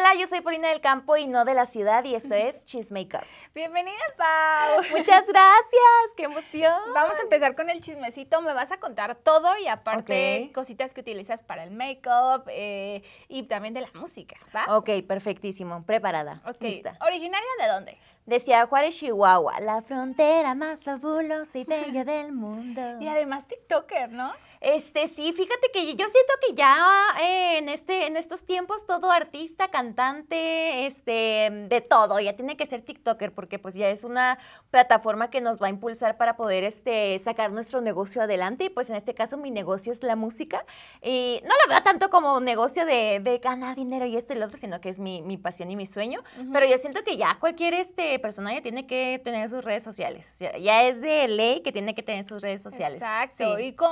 Hola, yo soy Paulina del Campo y no de la ciudad y esto es Makeup. Bienvenida, Pau. Muchas gracias, qué emoción. Vamos a empezar con el chismecito, me vas a contar todo y aparte cositas que utilizas para el makeup eh, y también de la música, ¿va? Ok, perfectísimo, preparada, Ok. ¿Originaria de dónde? De Ciudad Juárez, Chihuahua, la frontera más fabulosa y bella del mundo. Y además TikToker, ¿no? Este, sí, fíjate que yo siento que ya eh, en, este, en estos tiempos todo artista, cantante, este, de todo, ya tiene que ser TikToker porque pues ya es una plataforma que nos va a impulsar para poder este, sacar nuestro negocio adelante y pues en este caso mi negocio es la música y no lo veo tanto como un negocio de, ganar dinero y esto y lo otro, sino que es mi, pasión y mi sueño, pero yo siento que ya cualquier este, persona ya tiene que tener sus redes sociales, ya es de ley que tiene que tener sus redes sociales. Exacto, y con,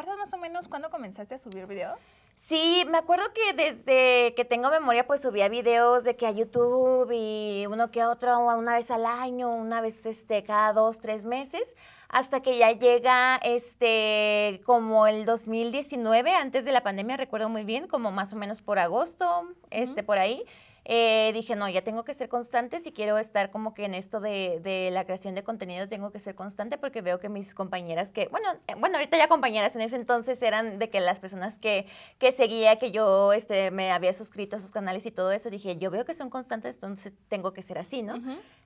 acuerdas más o menos cuándo comenzaste a subir videos? Sí, me acuerdo que desde que tengo memoria pues subía videos de que a YouTube y uno que otro una vez al año, una vez este cada dos, tres meses, hasta que ya llega este como el 2019, antes de la pandemia recuerdo muy bien, como más o menos por agosto, este por ahí eh, dije, no, ya tengo que ser constante si quiero estar como que en esto de, de, la creación de contenido, tengo que ser constante porque veo que mis compañeras que, bueno, eh, bueno, ahorita ya compañeras en ese entonces eran de que las personas que, que seguía, que yo este, me había suscrito a sus canales y todo eso, dije, yo veo que son constantes, entonces tengo que ser así, ¿no?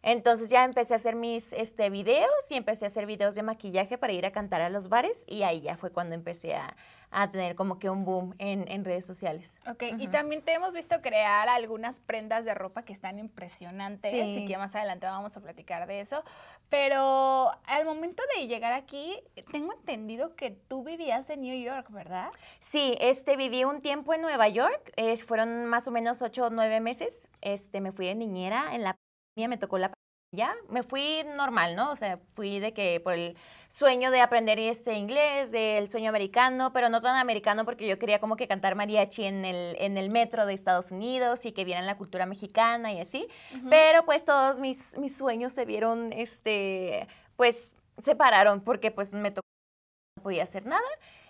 Entonces ya empecé a hacer mis este, videos y empecé a hacer videos de maquillaje para ir a cantar a los bares y ahí ya fue cuando empecé a a tener como que un boom en, redes sociales. Ok, y también te hemos visto crear algunas prendas de ropa que están impresionantes, así que más adelante vamos a platicar de eso, pero al momento de llegar aquí, tengo entendido que tú vivías en New York, ¿verdad? Sí, este, viví un tiempo en Nueva York, fueron más o menos ocho o nueve meses, este, me fui de niñera en la pandemia, me tocó la ya me fui normal, ¿no? O sea, fui de que por el sueño de aprender este inglés, del sueño americano, pero no tan americano porque yo quería como que cantar mariachi en el, en el metro de Estados Unidos y que vieran la cultura mexicana y así. Pero pues todos mis, sueños se vieron, este, pues se pararon porque pues me tocó, no podía hacer nada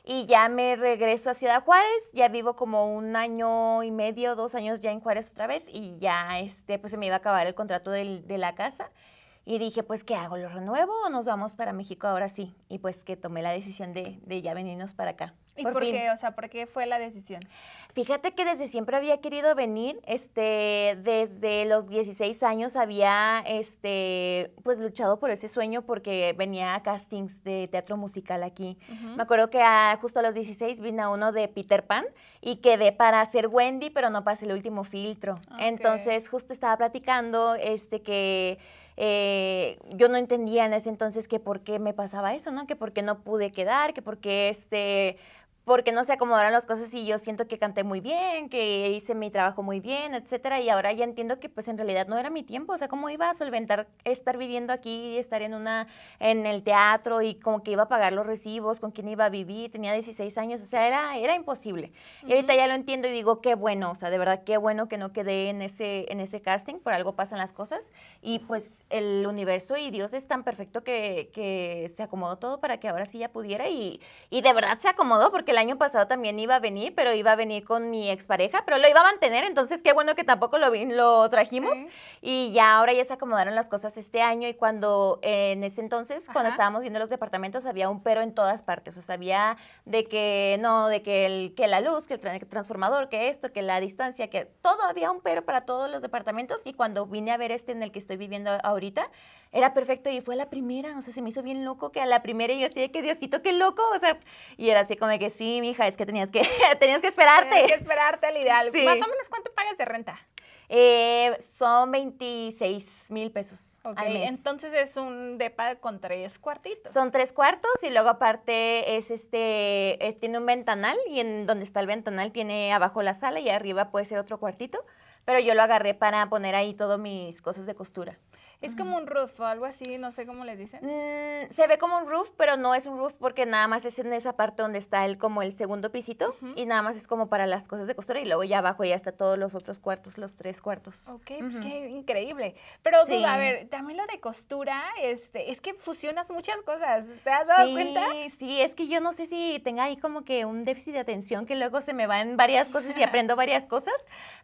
y ya me regreso a Ciudad Juárez, ya vivo como un año y medio, dos años ya en Juárez otra vez y ya este, pues se me iba a acabar el contrato de la casa y dije pues ¿qué hago? ¿Lo renuevo o nos vamos para México ahora sí? Y pues que tomé la decisión de, de ya venirnos para acá. ¿Y por, qué? O sea, ¿por qué fue la decisión? Fíjate que desde siempre había querido venir, este, desde los 16 años había, este, pues luchado por ese sueño porque venía a castings de teatro musical aquí. Me acuerdo que ah, justo a los 16 a uno de Peter Pan y quedé para hacer Wendy, pero no pasé el último filtro. Entonces, justo estaba platicando, este, que... Eh, yo no entendía en ese entonces que por qué me pasaba eso, ¿no? Que por qué no pude quedar, que por qué este, porque no se acomodaron las cosas y yo siento que canté muy bien, que hice mi trabajo muy bien, etcétera, y ahora ya entiendo que pues en realidad no era mi tiempo, o sea, cómo iba a solventar estar viviendo aquí, y estar en una en el teatro y como que iba a pagar los recibos, con quién iba a vivir, tenía 16 años, o sea, era era imposible. Y ahorita ya lo entiendo y digo, qué bueno, o sea, de verdad qué bueno que no quedé en ese en ese casting, por algo pasan las cosas y pues el universo y Dios es tan perfecto que, que se acomodó todo para que ahora sí ya pudiera y, y de verdad se acomodó porque el año pasado también iba a venir, pero iba a venir con mi expareja, pero lo iba a mantener, entonces qué bueno que tampoco lo, lo trajimos. Y ya ahora ya se acomodaron las cosas este año y cuando en ese entonces, cuando estábamos viendo los departamentos, había un pero en todas partes. O sea, había de que no, de que, el, que la luz, que el, el transformador, que esto, que la distancia, que todo había un pero para todos los departamentos. Y cuando vine a ver este en el que estoy viviendo ahorita, era perfecto y fue la primera, o sea, se me hizo bien loco que a la primera yo así de que Diosito, qué loco, o sea, y era así como de que sí, mija, es que tenías que, tenías que esperarte. Tenías que esperarte al ideal. Más o menos, ¿cuánto pagas de renta? Eh, son 26 mil pesos. entonces es un depa con tres cuartitos. Son tres cuartos y luego aparte es este, tiene un ventanal y en donde está el ventanal tiene abajo la sala y arriba puede ser otro cuartito, pero yo lo agarré para poner ahí todas mis cosas de costura. Es como un roof o algo así, no sé cómo le dicen. Mm, se ve como un roof, pero no es un roof porque nada más es en esa parte donde está el como el segundo pisito y nada más es como para las cosas de costura y luego ya abajo ya está todos los otros cuartos, los tres cuartos. Ok, pues qué increíble. Pero sí. a ver, también lo de costura, este, es que fusionas muchas cosas, ¿te has dado cuenta? Sí, sí, es que yo no sé si tenga ahí como que un déficit de atención que luego se me van varias cosas y aprendo varias cosas,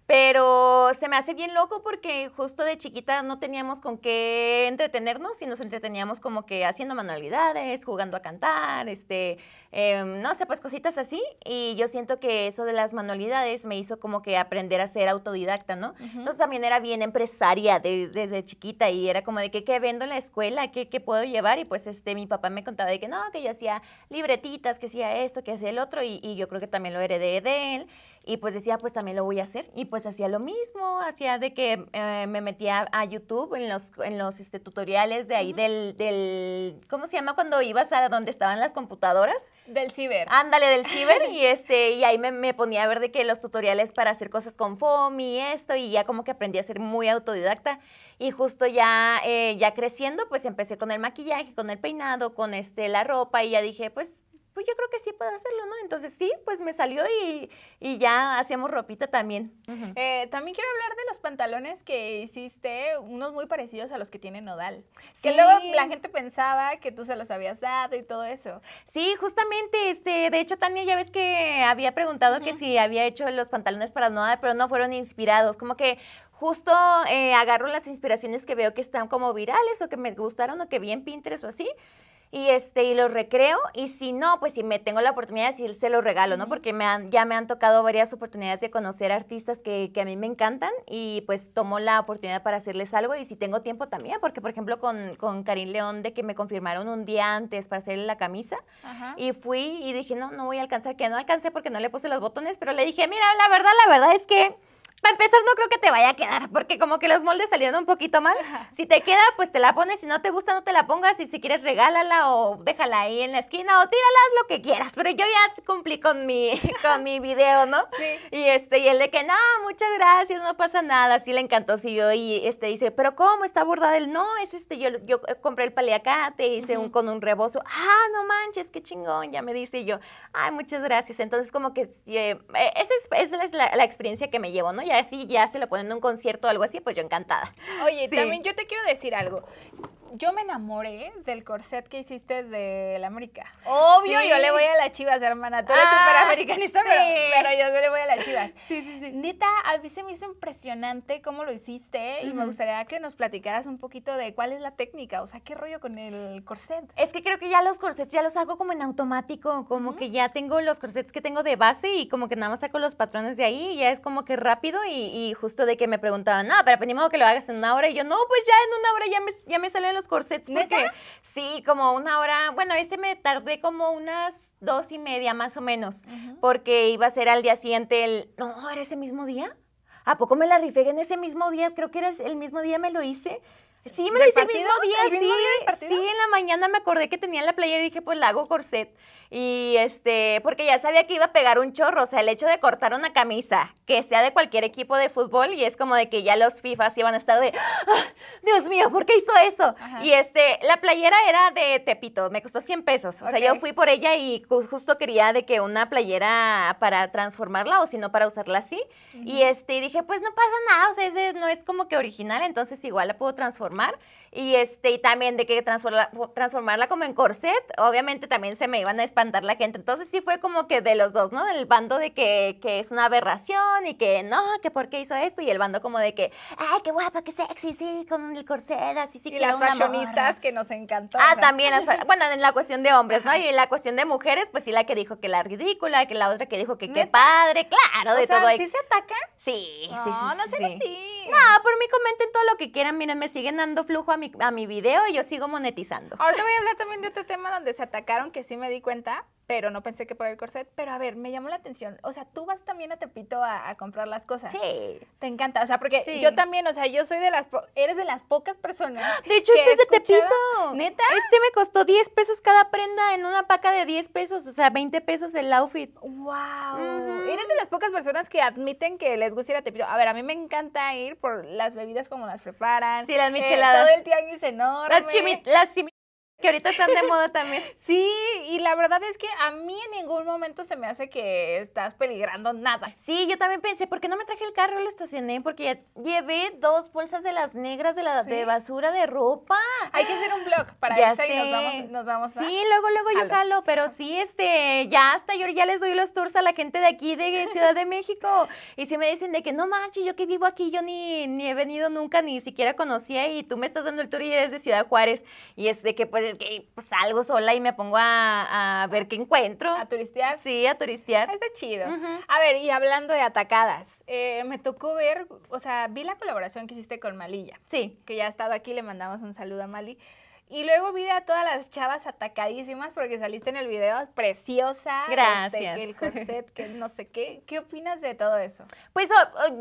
pero se me hace bien loco porque justo de chiquita no teníamos con qué que entretenernos y nos entreteníamos como que haciendo manualidades, jugando a cantar, este, em, no sé, pues cositas así. Y yo siento que eso de las manualidades me hizo como que aprender a ser autodidacta, ¿no? Entonces también era bien empresaria desde chiquita y era como de que, ¿qué vendo en la escuela? ¿Qué, ¿Qué, puedo llevar? Y pues este, mi papá me contaba de que no, que yo hacía libretitas, que hacía esto, que hacía el otro y, y yo creo que también lo heredé de él. Y pues decía, pues también lo voy a hacer. Y pues hacía lo mismo, hacía de que eh, me metía a YouTube en los, en los este, tutoriales de ahí del, del, ¿cómo se llama? Cuando ibas a donde estaban las computadoras. Del ciber. Ándale, del ciber. y este, y ahí me, ponía a ver de que los tutoriales para hacer cosas con FOAM y esto, y ya como que aprendí a ser muy autodidacta. Y justo ya, eh, ya creciendo, pues empecé con el maquillaje, con el peinado, con este, la ropa, y ya dije, pues pues yo creo que sí puedo hacerlo, ¿no? Entonces sí, pues me salió y, y ya hacíamos ropita también. Eh, también quiero hablar de los pantalones que hiciste, unos muy parecidos a los que tiene Nodal. Sí. Que luego la gente pensaba que tú se los habías dado y todo eso. Sí, justamente, este, de hecho, Tania, ya ves que había preguntado que si había hecho los pantalones para Nodal, pero no fueron inspirados, como que justo eh, agarro las inspiraciones que veo que están como virales o que me gustaron o que vi en Pinterest o así y este y los recreo y si no pues si me tengo la oportunidad sí se los regalo no porque me han, ya me han tocado varias oportunidades de conocer artistas que, que, a mí me encantan y pues tomo la oportunidad para hacerles algo y si tengo tiempo también porque por ejemplo con, con Karim León de que me confirmaron un día antes para hacerle la camisa y fui y dije no no voy a alcanzar que no alcancé porque no le puse los botones pero le dije mira la verdad la verdad es que para empezar, no creo que te vaya a quedar, porque como que los moldes salieron un poquito mal. Si te queda, pues te la pones. Si no te gusta, no te la pongas. Y si quieres, regálala o déjala ahí en la esquina o tíralas lo que quieras. Pero yo ya cumplí con mi, con mi video, ¿no? Sí. Y, este, y el de que, no, muchas gracias, no pasa nada. Sí le encantó, yo y este, dice, pero ¿cómo está bordada el no? Es este, yo, yo compré el paliacate, hice un, con un rebozo. Ah, no manches, qué chingón, ya me dice yo. Ay, muchas gracias. Entonces, como que eh, esa es, la experiencia que me llevo, ¿no? y así ya se lo ponen en un concierto o algo así, pues yo encantada. Oye, también yo te quiero decir algo yo me enamoré del corset que hiciste De la América. Obvio, yo le voy a las chivas, hermana. Tú eres ah, súper americanista, pero, yo yo le voy a las chivas. Sí, Neta, a mí se me hizo impresionante cómo lo hiciste y me gustaría que nos platicaras un poquito de cuál es la técnica, o sea, qué rollo con el corset. Es que creo que ya los corsets ya los hago como en automático, como que ya tengo los corsets que tengo de base y como que nada más saco los patrones de ahí y ya es como que rápido y, justo de que me preguntaban, no, pero pues ni que lo hagas en una hora y yo, no, pues ya en una hora ya me, ya me salen los corsets porque sí, como una hora, bueno, ese me tardé como unas dos y media más o menos, porque iba a ser al día siguiente el, no, era ese mismo día. ¿A poco me la rifé en ese mismo día? Creo que era el mismo día me lo hice. Sí, me lo hice el mismo día, sí, en la mañana me acordé que tenía la playa y dije, pues la hago corset. Y este, porque ya sabía que iba a pegar un chorro, o sea, el hecho de cortar una camisa, que sea de cualquier equipo de fútbol, y es como de que ya los FIFAs iban a estar de, ah, Dios mío, ¿por qué hizo eso? Y este, la playera era de Tepito, me costó 100 pesos, o sea, yo fui por ella y justo quería de que una playera para transformarla o si no para usarla así. Y este, dije, pues no pasa nada, o sea, no es como que original, entonces igual la puedo transformar. Y, este, y también de que transformarla, transformarla como en corset, obviamente también se me iban a espantar la gente. Entonces sí fue como que de los dos, ¿no? Del bando de que, que es una aberración y que no, que por qué hizo esto. Y el bando como de que, ay, qué guapa, qué sexy, sí, con el corset, así sí. Y las fashionistas que nos encantó. Ah, también. bueno, en la cuestión de hombres, ¿no? Y en la cuestión de mujeres, pues sí, la que dijo que la ridícula, que la otra que dijo que qué padre, claro, o de sea, todo. ¿Sí se ataca? Sí, sí, sí. No, no sé No, por mí comenten todo lo que quieran, miren, me siguen dando flujo a mi video y yo sigo monetizando. Ahorita voy a hablar también de otro tema donde se atacaron que sí me di cuenta, pero no pensé que por el corset. Pero a ver, me llamó la atención. O sea, tú vas también a Tepito a, comprar las cosas. Sí. Te encanta. O sea, porque yo también, o sea, yo soy de las. eres de las pocas personas. De hecho, este es de Tepito. Neta. Este me costó 10 pesos cada prenda en una paca de 10 pesos. O sea, 20 pesos el outfit. ¡Wow! Eres de las pocas personas que admiten que les gusta ir a Tepito. A ver, a mí me encanta ir por las bebidas como las preparan. Sí, las eh, micheladas. todo el tianguis enorme. Las, las que ahorita están de moda también. Sí, y la verdad es que a mí en ningún momento se me hace que estás peligrando nada. Sí, yo también pensé, ¿por qué no me traje el carro? Lo estacioné porque llevé dos bolsas de las negras de la de basura de ropa. Hay que hacer un blog para eso y nos vamos, nos vamos a... Sí, luego, luego yo calo, pero sí, este, ya hasta yo ya les doy los tours a la gente de aquí de Ciudad de México. Y si me dicen de que no manches, yo que vivo aquí, yo ni, he venido nunca, ni siquiera conocía, y tú me estás dando el tour y eres de Ciudad Juárez. Y es de que puedes es que pues, salgo sola y me pongo a, ver qué encuentro. ¿A turistear? Sí, a turistear. Ah, está chido. A ver, y hablando de atacadas, eh, me tocó ver, o sea, vi la colaboración que hiciste con Malilla. Sí. Que ya ha estado aquí, le mandamos un saludo a Mali. Y luego vi a todas las chavas atacadísimas porque saliste en el video preciosa. Este, Gracias. el corset, que no sé qué. ¿Qué opinas de todo eso? Pues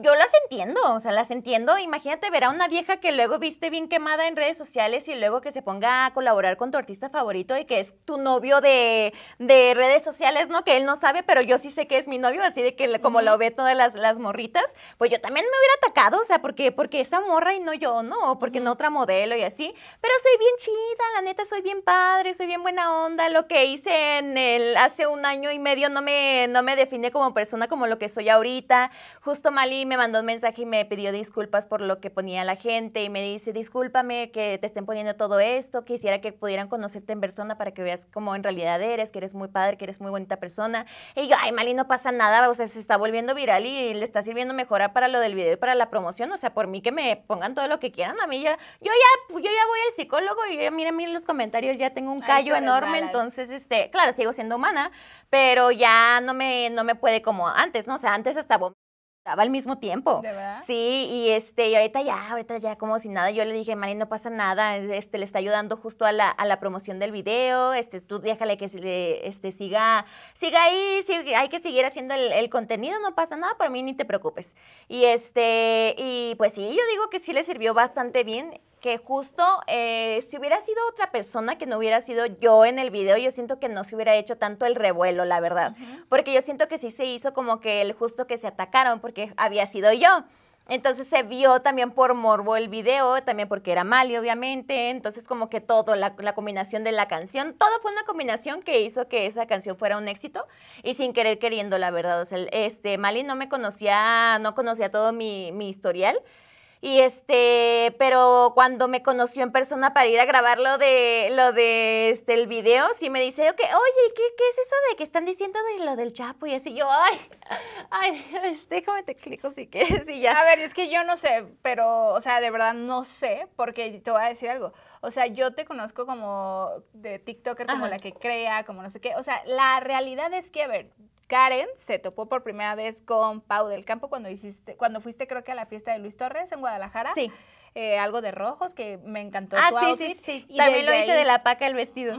yo las entiendo, o sea, las entiendo. Imagínate ver a una vieja que luego viste bien quemada en redes sociales y luego que se ponga a colaborar con tu artista favorito y que es tu novio de, redes sociales, ¿no? Que él no sabe, pero yo sí sé que es mi novio, así de que como lo ve todas las, las morritas, pues yo también me hubiera atacado, o sea, porque, porque esa morra y no yo, ¿no? porque no otra modelo y así. Pero soy bien chida la neta soy bien padre, soy bien buena onda, lo que hice en el, hace un año y medio no me, no me define como persona como lo que soy ahorita. Justo Mali me mandó un mensaje y me pidió disculpas por lo que ponía la gente y me dice, discúlpame que te estén poniendo todo esto, quisiera que pudieran conocerte en persona para que veas cómo en realidad eres, que eres muy padre, que eres muy bonita persona. Y yo, ay Mali, no pasa nada, o sea, se está volviendo viral y le está sirviendo mejora para lo del video y para la promoción, o sea, por mí que me pongan todo lo que quieran, a mí yo ya, yo ya voy al psicólogo y mira miren, los comentarios, ya tengo un callo enorme, entonces, este, claro, sigo siendo humana, pero ya no me, no me puede como antes, ¿no? O sea, antes hasta estaba al mismo tiempo. ¿De verdad? Sí, y este, y ahorita ya, ahorita ya como si nada, yo le dije, Mari, no pasa nada, este, le está ayudando justo a la, a la promoción del video, este, tú déjale que este, siga, siga ahí, hay que seguir haciendo el, el, contenido, no pasa nada, para mí ni te preocupes. Y este, y pues sí, yo digo que sí le sirvió bastante bien, justo eh, si hubiera sido otra persona que no hubiera sido yo en el video, yo siento que no se hubiera hecho tanto el revuelo, la verdad. Porque yo siento que sí se hizo como que el justo que se atacaron porque había sido yo. Entonces se vio también por morbo el video, también porque era Mali, obviamente. Entonces, como que todo, la, combinación de la canción, todo fue una combinación que hizo que esa canción fuera un éxito y sin querer queriendo, la verdad. este, Mali no me conocía, no conocía todo mi, mi historial. Y este, pero cuando me conoció en persona para ir a grabar lo de, lo de este, el video, sí me dice, oye, ¿qué, ¿qué es eso de que están diciendo de lo del Chapo? Y así yo, ay, ay, este, déjame te explico si quieres y ya. A ver, es que yo no sé, pero, o sea, de verdad no sé, porque te voy a decir algo. O sea, yo te conozco como de TikToker, como la que crea, como no sé qué. O sea, la realidad es que, a ver, Karen se topó por primera vez con Pau del Campo cuando hiciste, cuando fuiste creo que a la fiesta de Luis Torres en Guadalajara. Sí. Eh, algo de rojos que me encantó ah, tu sí, sí, También lo hice de la paca el vestido.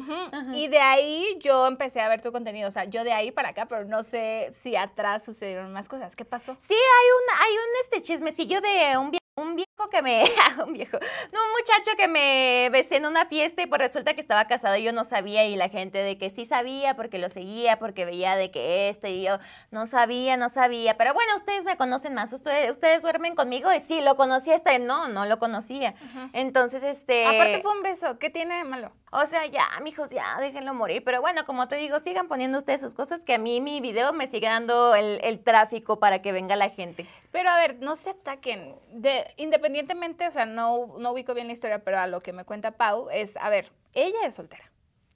Y de ahí yo empecé a ver tu contenido. O sea, yo de ahí para acá, pero no sé si atrás sucedieron más cosas. ¿Qué pasó? Sí, hay un, hay un este chismecillo de un, un que me, un viejo, no, un muchacho que me besé en una fiesta y pues resulta que estaba casado y yo no sabía y la gente de que sí sabía porque lo seguía, porque veía de que esto y yo no sabía, no sabía, pero bueno, ustedes me conocen más, ustedes, ustedes duermen conmigo y sí, lo conocía hasta, no, no lo conocía. Entonces, este... Aparte fue un beso, ¿qué tiene malo? O sea, ya, mijos, ya, déjenlo morir. Pero bueno, como te digo, sigan poniendo ustedes sus cosas, que a mí mi video me sigue dando el, tráfico para que venga la gente. Pero a ver, no se ataquen. De, independientemente independientemente, o sea, no, no ubico bien la historia, pero a lo que me cuenta Pau es, a ver, ella es soltera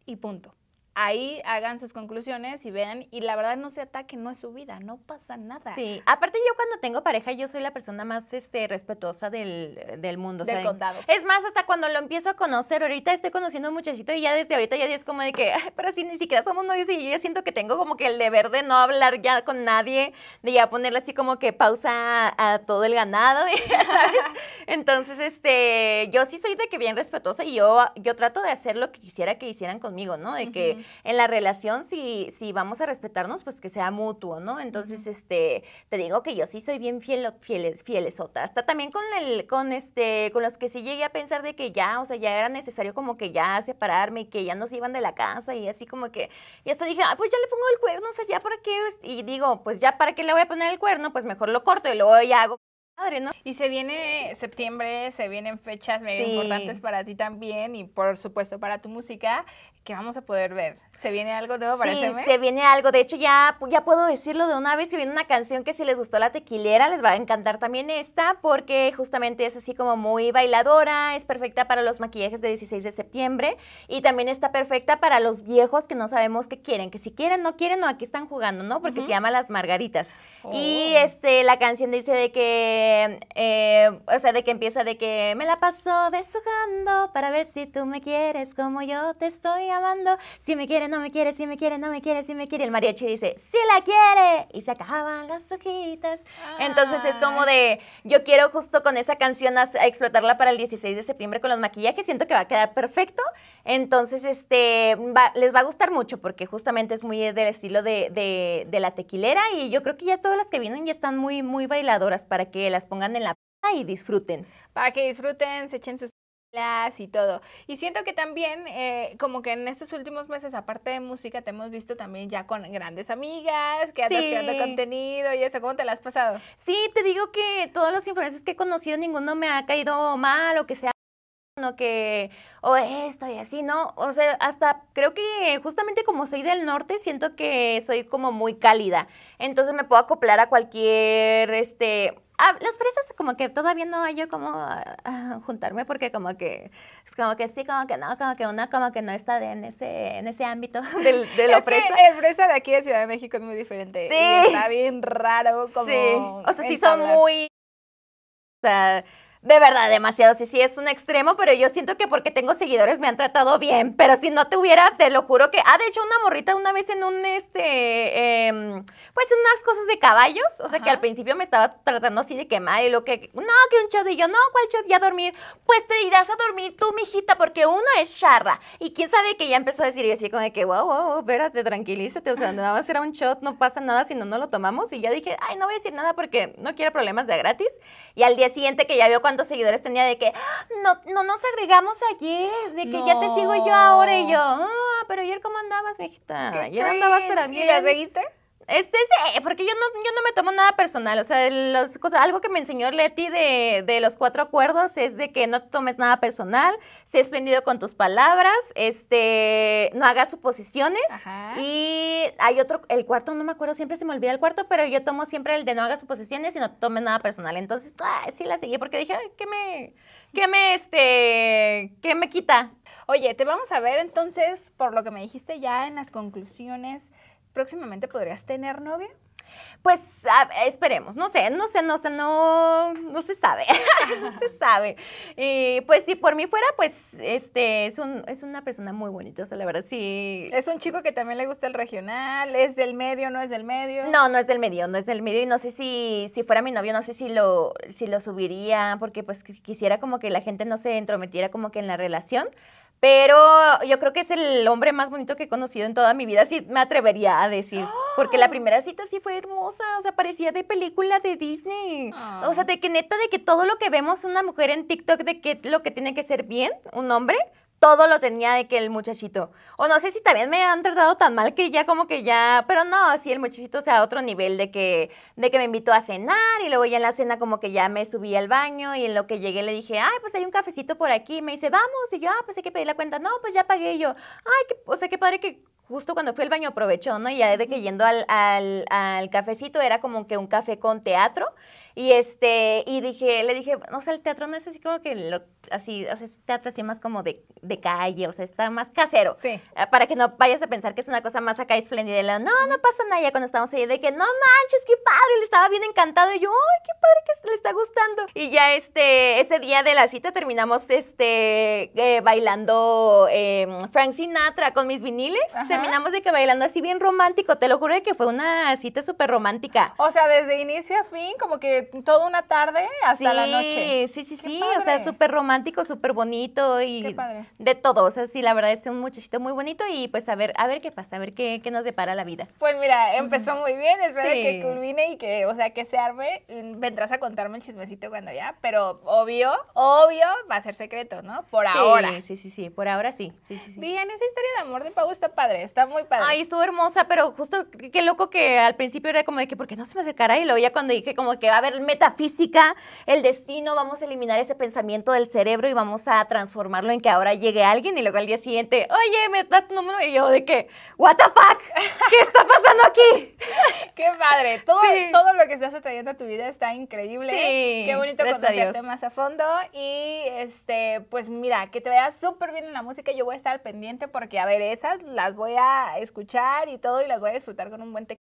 y punto ahí hagan sus conclusiones y vean, y la verdad no se ataque no es su vida, no pasa nada. Sí, aparte yo cuando tengo pareja, yo soy la persona más este, respetuosa del, eh, mundo. Del condado. Es más, hasta cuando lo empiezo a conocer, ahorita estoy conociendo a un muchachito y ya desde ahorita ya es como de que, ay, pero si ni siquiera somos novios y yo ya siento que tengo como que el deber de no hablar ya con nadie, de ya ponerle así como que pausa a, todo el ganado, Entonces, este, yo sí soy de que bien respetuosa y yo, yo trato de hacer lo que quisiera que hicieran conmigo, ¿no? De que en la relación, si, si vamos a respetarnos, pues que sea mutuo, ¿no? Entonces, este, te digo que yo sí soy bien fiel, fiel fielesota. Hasta también con el, con este, con los que sí llegué a pensar de que ya, o sea, ya era necesario como que ya separarme y que ya nos iban de la casa y así como que, y hasta dije, ah, pues ya le pongo el cuerno, o sea, ya para qué, y digo, pues ya para qué le voy a poner el cuerno, pues mejor lo corto y luego ya hago y se viene septiembre, se vienen fechas medio importantes para ti también y por supuesto para tu música que vamos a poder ver. ¿Se viene algo nuevo para sí, se viene algo. De hecho, ya, ya puedo decirlo de una vez. Se viene una canción que si les gustó La Tequilera, les va a encantar también esta, porque justamente es así como muy bailadora, es perfecta para los maquillajes de 16 de septiembre y también está perfecta para los viejos que no sabemos qué quieren, que si quieren, no quieren, o aquí están jugando, ¿no? Porque se llama Las Margaritas. Y oh. este, la canción dice de que eh, o sea, de que empieza de que me la paso deshojando para ver si tú me quieres como yo te estoy amando. Si me quiere, no me quiere, si me quiere, no me quiere, si me quiere. El mariachi dice, si la quiere. Y se acaban las hojitas. Entonces es como de, yo quiero justo con esa canción explotarla para el 16 de septiembre con los maquillajes. Siento que va a quedar perfecto. Entonces, este, les va a gustar mucho porque justamente es muy del estilo de, de, de la tequilera y yo creo que ya todas las que vienen ya están muy, muy bailadoras para que las pongan en la p y disfruten. Para que disfruten, se echen sus y todo. Y siento que también, eh, como que en estos últimos meses, aparte de música, te hemos visto también ya con grandes amigas, que andas creando contenido y eso. ¿Cómo te la has pasado? Sí, te digo que todos los influencers que he conocido, ninguno me ha caído mal o que sea que o esto y así, ¿no? O sea, hasta creo que justamente como soy del norte, siento que soy como muy cálida. Entonces me puedo acoplar a cualquier este Ah, los fresas como que todavía no hay yo como a ah, juntarme porque como que como que sí, como que no, como que una como que no está en ese en ese ámbito de lo es el fresa de aquí de Ciudad de México es muy diferente. Sí. está bien raro como Sí. O sea, sí son muy o sea, de verdad demasiado. Sí, sí, es un extremo, pero yo siento que porque tengo seguidores me han tratado bien. Pero si no te hubiera, te lo juro que. Ah, de hecho, una morrita una vez en un este. Eh, pues unas cosas de caballos. O sea que al principio me estaba tratando así de quemar y lo que. No, que un shot. Y yo, no, ¿cuál shot? Ya dormir. Pues te irás a dormir tú, mijita, porque uno es charra. Y quién sabe que ya empezó a decir. Y yo así como de que, wow, wow, espérate, tranquilízate. O sea, nada más era un shot, no pasa nada si no, no lo tomamos. Y ya dije, ay, no voy a decir nada porque no quiero problemas de gratis. Y al día siguiente que ya vio cuando cuántos seguidores tenía de que ah, no, no nos agregamos ayer, de que ya te sigo yo ahora y yo, ah, pero ayer cómo andabas, mijita, ayer andabas para mí ¿Y la seguiste? Este sí, porque yo no, yo no me tomo nada personal. O sea, los, cosas, algo que me enseñó Leti de, de, los cuatro acuerdos es de que no tomes nada personal, sé espléndido con tus palabras, este, no hagas suposiciones. Y hay otro, el cuarto, no me acuerdo, siempre se me olvida el cuarto, pero yo tomo siempre el de no hagas suposiciones y no tomes nada personal. Entonces, ah, sí la seguí porque dije, ¿qué me, qué me, este, qué me quita? Oye, te vamos a ver entonces, por lo que me dijiste ya en las conclusiones próximamente podrías tener novia? Pues esperemos, no sé, no sé, no sé, no, no se sabe, no se sabe. Y pues si por mí fuera, pues este es, un, es una persona muy bonita, o sea, la verdad sí. Es un chico que también le gusta el regional, es del medio, no es del medio. No, no es del medio, no es del medio y no sé si, si fuera mi novio, no sé si lo, si lo subiría, porque pues quisiera como que la gente no se entrometiera como que en la relación. Pero yo creo que es el hombre más bonito que he conocido en toda mi vida, sí me atrevería a decir. Porque la primera cita sí fue hermosa, o sea, parecía de película de Disney. O sea, ah. de que neta, de que todo lo que vemos una mujer en TikTok, de que lo que tiene que ser bien, un hombre, todo lo tenía de que el muchachito. O no sé si también me han tratado tan mal que ya como que ya, pero no, así el muchachito sea a otro nivel de que de que me invitó a cenar y luego ya en la cena como que ya me subí al baño y en lo que llegué le dije, "Ay, pues hay un cafecito por aquí." me dice, "Vamos." Y yo, "Ah, pues hay que pedir la cuenta." "No, pues ya pagué." yo, "Ay, que, o sea, qué padre que justo cuando fui al baño aprovechó, ¿no? Y ya desde que yendo al, al, al cafecito era como que un café con teatro. Y este, y dije, le dije, o sea, el teatro no es así como que lo, así, o sea, es teatro así más como de, de calle, o sea, está más casero. Sí. Ah, para que no vayas a pensar que es una cosa más acá espléndida. no, no pasa nada. Ya cuando estamos ahí, de que, no manches, qué padre, le estaba bien encantado. Y yo, ay, qué padre que le está gustando. Y ya este, ese día de la cita terminamos, este, eh, bailando em, Frank Sinatra con mis viniles. Terminamos de que bailando así bien romántico. Te lo juro que fue una cita súper romántica. O sea, desde inicio a fin, como que eh, toda una tarde hasta la noche. Sí, sí, sí, o sea, súper romántico, súper bonito y qué padre. de todo. O sea, sí, la verdad es un muchachito muy bonito y pues a ver, a ver qué pasa, a ver qué, nos depara la vida. Pues mira, empezó muy bien, espero que culmine y que, o sea, que se arme. Vendrás a contarme el chismecito cuando ya, pero obvio, obvio, va a ser secreto, ¿no? Por ahora. Sí, sí, sí, por ahora sí. sí, sí, Bien, esa historia de amor de Pau está padre, está muy padre. Ay, estuvo hermosa, pero justo qué loco que al principio era como de que, ¿por qué no se me cara Y luego ya cuando dije como que va a haber metafísica el destino, vamos a eliminar ese pensamiento del cerebro y vamos a transformarlo en que ahora llegue alguien y luego al día siguiente, oye, me das tu número y yo de que, what the fuck, ¿qué está pasando aquí? Qué padre, todo, todo lo que estás trayendo a tu vida está increíble. Qué bonito conocerte más a fondo y este, pues mira, que te veas súper bien en la música, yo voy a estar pendiente porque a ver, esas las voy a escuchar y todo y las voy a disfrutar con un buen tequila.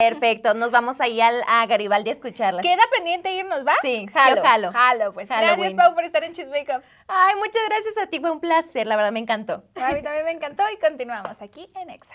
Perfecto, nos vamos ahí al, a Garibaldi a escucharla. ¿Queda pendiente irnos, va? Sí, jalo, yo jalo. Jalo, pues. Gracias, Pau, por estar en Cheese Ay, muchas gracias a ti, fue un placer, la verdad me encantó. A mí también me encantó y continuamos aquí en EXA.